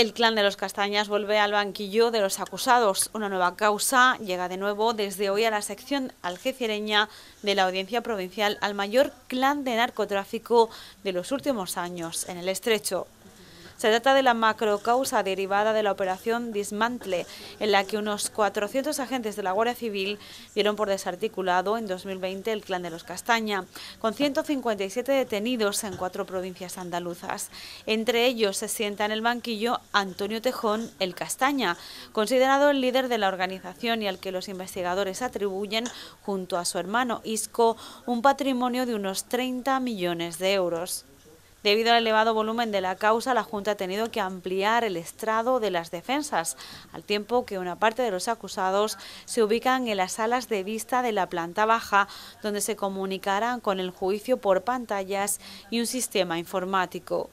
El clan de los Castañas vuelve al banquillo de los acusados. Una nueva causa llega de nuevo desde hoy a la sección algecireña de la Audiencia Provincial al mayor clan de narcotráfico de los últimos años en el estrecho. Se trata de la macrocausa derivada de la operación Dismantle, en la que unos 400 agentes de la Guardia Civil vieron por desarticulado en 2020 el clan de los Castaña, con 157 detenidos en cuatro provincias andaluzas. Entre ellos se sienta en el banquillo Antonio Tejón, el Castaña, considerado el líder de la organización y al que los investigadores atribuyen, junto a su hermano Isco, un patrimonio de unos 30 millones de euros. Debido al elevado volumen de la causa, la Junta ha tenido que ampliar el estrado de las defensas, al tiempo que una parte de los acusados se ubican en las salas de vista de la planta baja, donde se comunicarán con el juicio por pantallas y un sistema informático.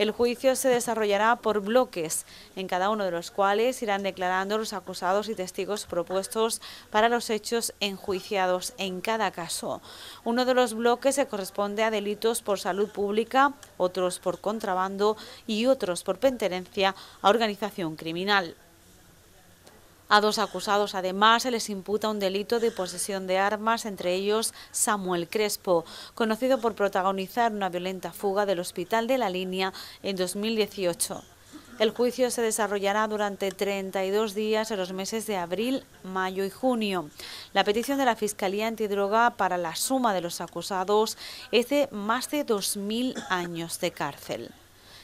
El juicio se desarrollará por bloques, en cada uno de los cuales irán declarando los acusados y testigos propuestos para los hechos enjuiciados en cada caso. Uno de los bloques se corresponde a delitos por salud pública, otros por contrabando y otros por pertenencia a organización criminal. A dos acusados además se les imputa un delito de posesión de armas, entre ellos Samuel Crespo, conocido por protagonizar una violenta fuga del hospital de la línea en 2018. El juicio se desarrollará durante 32 días en los meses de abril, mayo y junio. La petición de la Fiscalía Antidroga para la suma de los acusados es de más de 2.000 años de cárcel.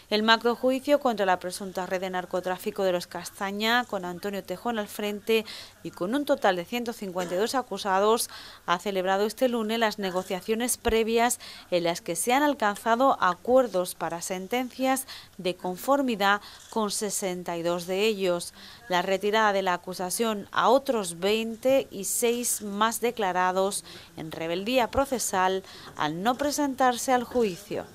El macrojuicio contra la presunta red de narcotráfico de los Castaña, con Antonio Tejón al frente y con un total de 152 acusados, ha celebrado este lunes las negociaciones previas en las que se han alcanzado acuerdos para sentencias de conformidad con 62 de ellos, la retirada de la acusación a otros 20 y 6 más declarados en rebeldía procesal al no presentarse al juicio.